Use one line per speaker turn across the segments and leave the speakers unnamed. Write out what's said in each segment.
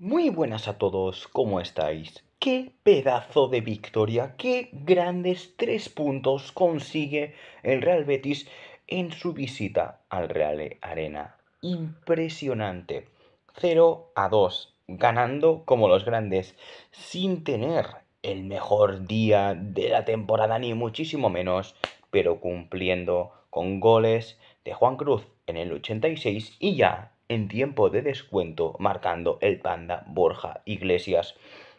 Muy buenas a todos, ¿cómo estáis? Qué pedazo de victoria, qué grandes tres puntos consigue el Real Betis en su visita al Real Arena. Impresionante. 0 a 2, ganando como los grandes, sin tener el mejor día de la temporada, ni muchísimo menos, pero cumpliendo con goles de Juan Cruz en el 86 y ya en tiempo de descuento marcando el panda Borja Iglesias.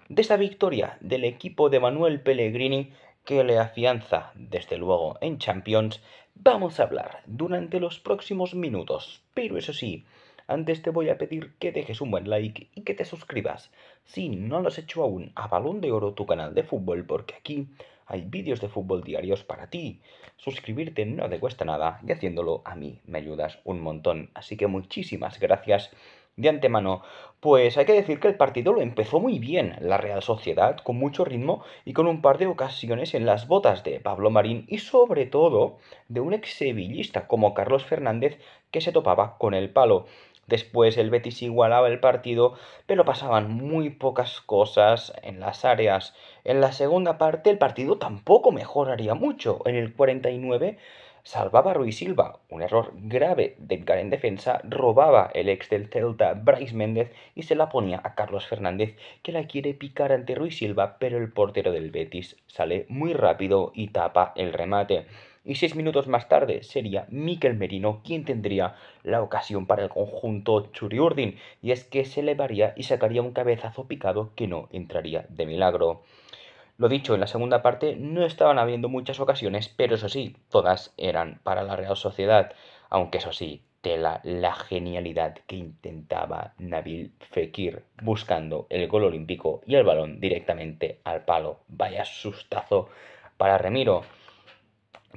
De esta victoria del equipo de Manuel Pellegrini que le afianza desde luego en Champions, vamos a hablar durante los próximos minutos. Pero eso sí, antes te voy a pedir que dejes un buen like y que te suscribas. Si no lo has hecho aún a Balón de Oro, tu canal de fútbol, porque aquí hay vídeos de fútbol diarios para ti. Suscribirte no te cuesta nada y haciéndolo a mí me ayudas un montón. Así que muchísimas gracias de antemano. Pues hay que decir que el partido lo empezó muy bien la Real Sociedad, con mucho ritmo y con un par de ocasiones en las botas de Pablo Marín y sobre todo de un ex sevillista como Carlos Fernández que se topaba con el palo. Después el Betis igualaba el partido, pero pasaban muy pocas cosas en las áreas. En la segunda parte el partido tampoco mejoraría mucho. En el 49 salvaba a Ruiz Silva, un error grave de Edgar en defensa, robaba el ex del Celta Bryce Méndez y se la ponía a Carlos Fernández, que la quiere picar ante Ruiz Silva, pero el portero del Betis sale muy rápido y tapa el remate y seis minutos más tarde sería Miquel Merino quien tendría la ocasión para el conjunto Churiurdin, y es que se elevaría y sacaría un cabezazo picado que no entraría de milagro. Lo dicho, en la segunda parte no estaban habiendo muchas ocasiones, pero eso sí, todas eran para la Real Sociedad, aunque eso sí, tela la genialidad que intentaba Nabil Fekir buscando el gol olímpico y el balón directamente al palo. Vaya sustazo para Remiro.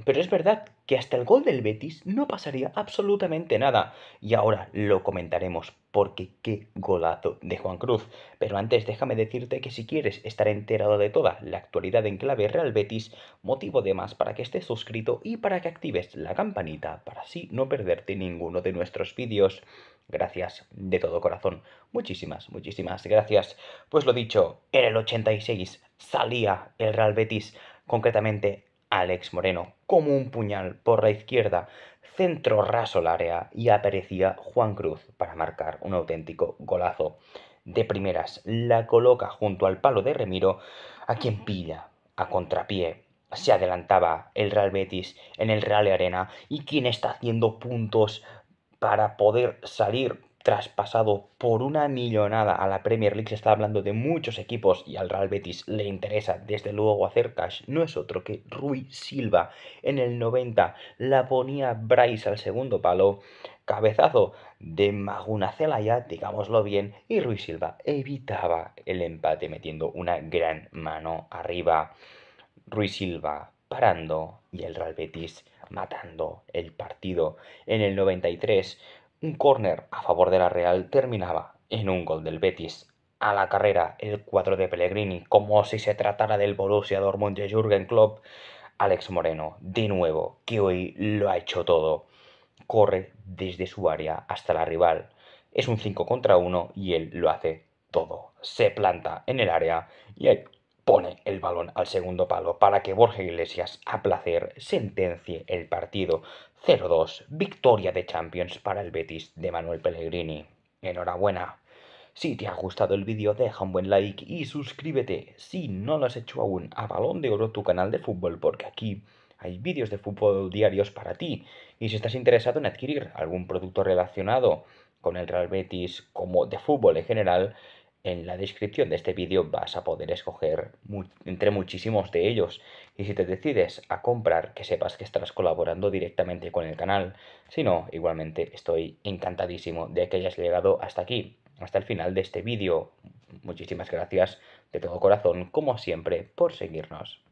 Pero es verdad que hasta el gol del Betis no pasaría absolutamente nada. Y ahora lo comentaremos, porque qué golazo de Juan Cruz. Pero antes déjame decirte que si quieres estar enterado de toda la actualidad en clave Real Betis, motivo de más para que estés suscrito y para que actives la campanita para así no perderte ninguno de nuestros vídeos. Gracias de todo corazón. Muchísimas, muchísimas gracias. Pues lo dicho, en el 86 salía el Real Betis, concretamente Alex Moreno, como un puñal por la izquierda, centro raso al área y aparecía Juan Cruz para marcar un auténtico golazo. De primeras la coloca junto al palo de Remiro, a quien pilla a contrapié. Se adelantaba el Real Betis en el Real Arena y quien está haciendo puntos para poder salir traspasado por una millonada a la Premier League. Se está hablando de muchos equipos y al Real Betis le interesa desde luego hacer cash. No es otro que Rui Silva. En el 90 la ponía Bryce al segundo palo. Cabezazo de Maguna Celaya, digámoslo bien, y Rui Silva evitaba el empate metiendo una gran mano arriba. Rui Silva parando y el Real Betis matando el partido. En el 93 un córner a favor de la Real terminaba en un gol del Betis. A la carrera, el 4 de Pellegrini, como si se tratara del Borussia Dortmund de Jürgen Klopp, Alex Moreno, de nuevo, que hoy lo ha hecho todo. Corre desde su área hasta la rival. Es un 5 contra 1 y él lo hace todo. Se planta en el área y hay pone el balón al segundo palo para que Borja Iglesias a placer sentencie el partido 0-2, victoria de Champions para el Betis de Manuel Pellegrini. Enhorabuena. Si te ha gustado el vídeo deja un buen like y suscríbete si no lo has hecho aún a Balón de Oro tu canal de fútbol porque aquí hay vídeos de fútbol diarios para ti y si estás interesado en adquirir algún producto relacionado con el Real Betis como de fútbol en general en la descripción de este vídeo vas a poder escoger entre muchísimos de ellos y si te decides a comprar que sepas que estás colaborando directamente con el canal, si no, igualmente estoy encantadísimo de que hayas llegado hasta aquí, hasta el final de este vídeo. Muchísimas gracias de todo corazón, como siempre, por seguirnos.